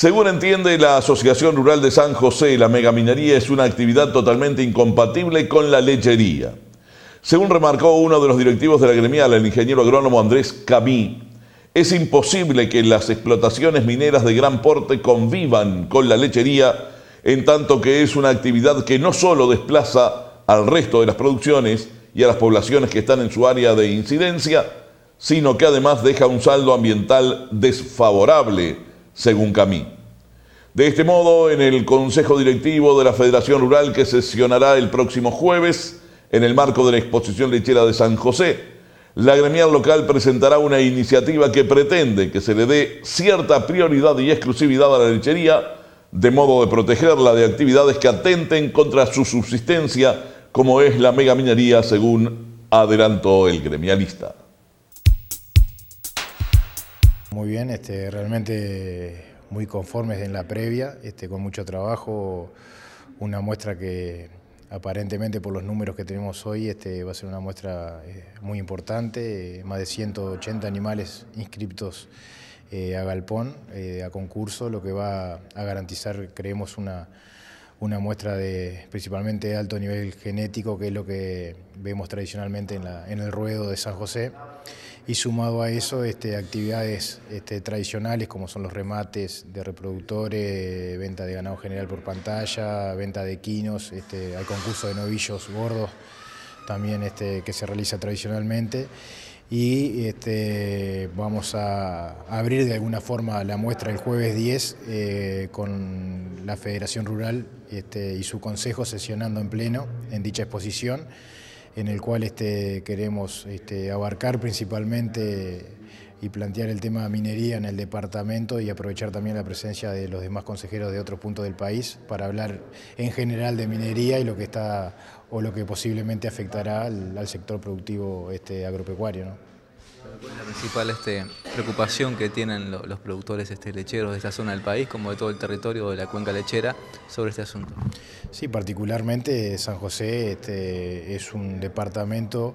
Según entiende la Asociación Rural de San José, la megaminería es una actividad totalmente incompatible con la lechería. Según remarcó uno de los directivos de la gremial, el ingeniero agrónomo Andrés Camí, es imposible que las explotaciones mineras de gran porte convivan con la lechería, en tanto que es una actividad que no solo desplaza al resto de las producciones y a las poblaciones que están en su área de incidencia, sino que además deja un saldo ambiental desfavorable según Camí. De este modo, en el Consejo Directivo de la Federación Rural que sesionará el próximo jueves, en el marco de la exposición lechera de San José, la gremial local presentará una iniciativa que pretende que se le dé cierta prioridad y exclusividad a la lechería, de modo de protegerla de actividades que atenten contra su subsistencia, como es la megaminería, según adelantó el gremialista. Muy bien, este, realmente muy conformes en la previa, este, con mucho trabajo, una muestra que aparentemente por los números que tenemos hoy este, va a ser una muestra eh, muy importante, eh, más de 180 animales inscriptos eh, a galpón, a concurso, lo que va a garantizar, creemos, una una muestra de principalmente de alto nivel genético, que es lo que vemos tradicionalmente en, el ruedo de San José. Y sumado a eso, este, actividades este, tradicionales como son los remates de reproductores, venta de ganado general por pantalla, venta de quinos, este, al concurso de novillos gordos también este, que se realiza tradicionalmente y este, vamos a abrir de alguna forma la muestra el jueves 10 eh, con la Federación Rural este, y su consejo sesionando en pleno en dicha exposición, en el cual este, queremos abarcar principalmente y plantear el tema de minería en el departamento y aprovechar también la presencia de los demás consejeros de otros puntos del país para hablar en general de minería y lo que está o lo que posiblemente afectará al, sector productivo este, agropecuario. ¿Cuál es la principal este, preocupación que tienen los productores este, lecheros de esta zona del país, como de todo el territorio de la cuenca lechera, sobre este asunto? Sí, particularmente San José este, es un departamento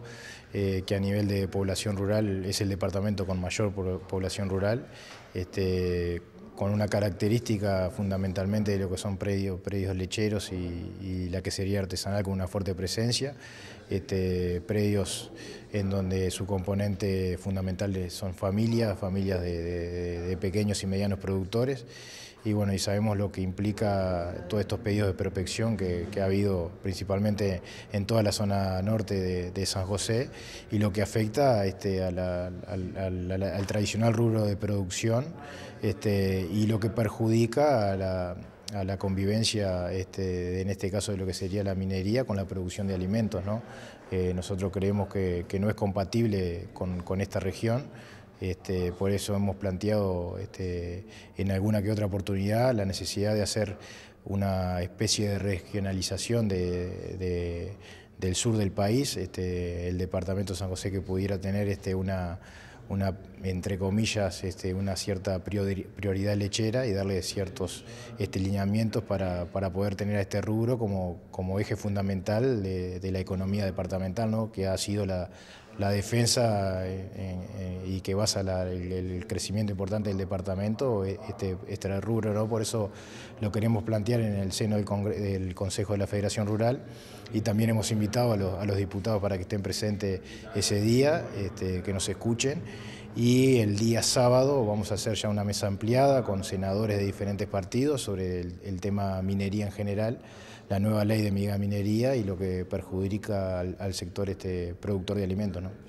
eh, que a nivel de población rural es el departamento con mayor población rural. Este, con una característica fundamentalmente de lo que son predios, lecheros y, la que sería artesanal con una fuerte presencia, este, predios en donde su componente fundamental son familias, familias de, pequeños y medianos productores, y bueno, y sabemos lo que implica todos estos pedidos de prospección que, ha habido principalmente en toda la zona norte de, San José, y lo que afecta este, al tradicional rubro de producción, este, y lo que perjudica a la, convivencia, este, en este caso de lo que sería la minería, con la producción de alimentos. Eh, nosotros creemos que, no es compatible con, esta región. Este, por eso hemos planteado en alguna que otra oportunidad la necesidad de hacer una especie de regionalización del sur del país, el departamento San José que pudiera tener una una entre comillas, este, una cierta prioridad lechera y darle ciertos este, lineamientos para, poder tener a este rubro como, como eje fundamental de, la economía departamental, ¿no? que ha sido la, la defensa y que basa el, crecimiento importante del departamento, eh, este, este rubro, ¿no? por eso lo queremos plantear en el seno del, Consejo de la Federación Rural y también hemos invitado a los, diputados para que estén presentes ese día, este, que nos escuchen y el día sábado vamos a hacer ya una mesa ampliada con senadores de diferentes partidos sobre el, tema minería en general, la nueva ley de mega minería y lo que perjudica al, sector este productor de alimentos. ¿no?